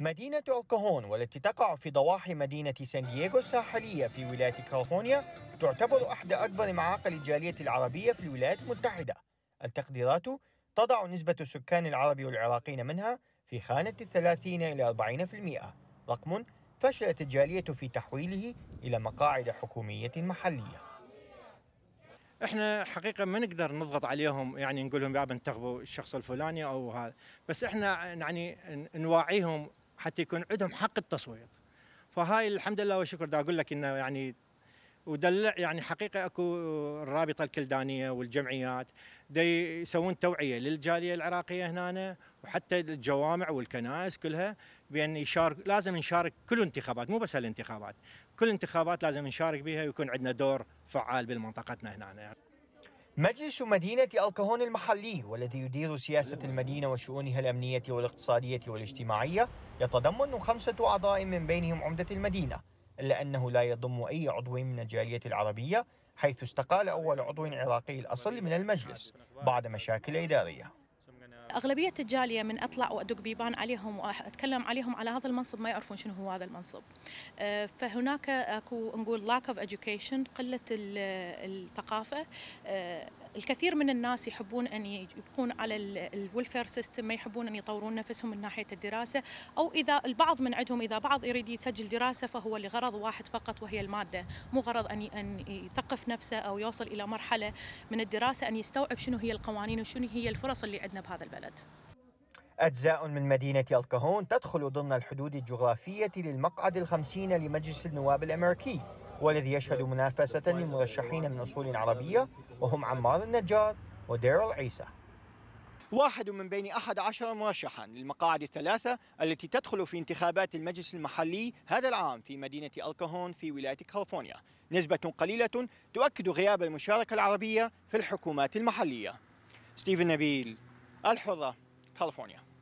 مدينة أوكهون والتي تقع في ضواحي مدينة سان دييغو الساحلية في ولاية كاليفورنيا تعتبر إحدى أكبر معاقل الجالية العربية في الولايات المتحدة. التقديرات تضع نسبة السكان العرب والعراقيين منها في خانة الثلاثين إلى 40% رقم فشلت الجالية في تحويله إلى مقاعد حكومية محلية احنا حقيقة ما نقدر نضغط عليهم يعني نقول لهم يابا انتخبوا الشخص الفلاني او هذا بس احنا يعني نواعيهم حتى يكون عندهم حق التصويت فهاي الحمد لله والشكر دا اقول لك انه يعني ودلع يعني حقيقه اكو الرابطه الكلدانيه والجمعيات دا يسوون توعيه للجاليه العراقيه هنا وحتى الجوامع والكنائس كلها بان يشارك لازم نشارك كل الانتخابات مو بس هالانتخابات كل الانتخابات لازم نشارك بها ويكون عندنا دور فعال بمنطقتنا هنا يعني. مجلس مدينة الكهون المحلي والذي يدير سياسة المدينة وشؤونها الأمنية والاقتصادية والاجتماعية يتضمن خمسة أعضاء من بينهم عمدة المدينة إلا أنه لا يضم أي عضو من الجالية العربية حيث استقال أول عضو عراقي الأصل من المجلس بعد مشاكل إدارية اغلبيه الجاليه من اطلع وادق بيبان عليهم واتكلم عليهم على هذا المنصب ما يعرفون شنو هو هذا المنصب آه، فهناك اكو نقول lack of education قله الثقافه آه، الكثير من الناس يحبون ان يبقون على الويلفير سيستم ما يحبون ان يطورون نفسهم من ناحيه الدراسه او اذا البعض من عندهم اذا بعض يريد يسجل دراسه فهو لغرض واحد فقط وهي الماده مو غرض ان ان يثقف نفسه او يوصل الى مرحله من الدراسه ان يستوعب شنو هي القوانين وشنو هي الفرص اللي عندنا بهذا البلد أجزاء من مدينة الكهون تدخل ضمن الحدود الجغرافية للمقعد الخمسين لمجلس النواب الأمريكي والذي يشهد منافسة لمرشحين من أصول عربية وهم عمار النجار وديرل عيسى واحد من بين أحد عشر مرشحا للمقاعد الثلاثة التي تدخل في انتخابات المجلس المحلي هذا العام في مدينة الكهون في ولاية كاليفورنيا نسبة قليلة تؤكد غياب المشاركة العربية في الحكومات المحلية ستيفن نبيل الحرة كاليفورنيا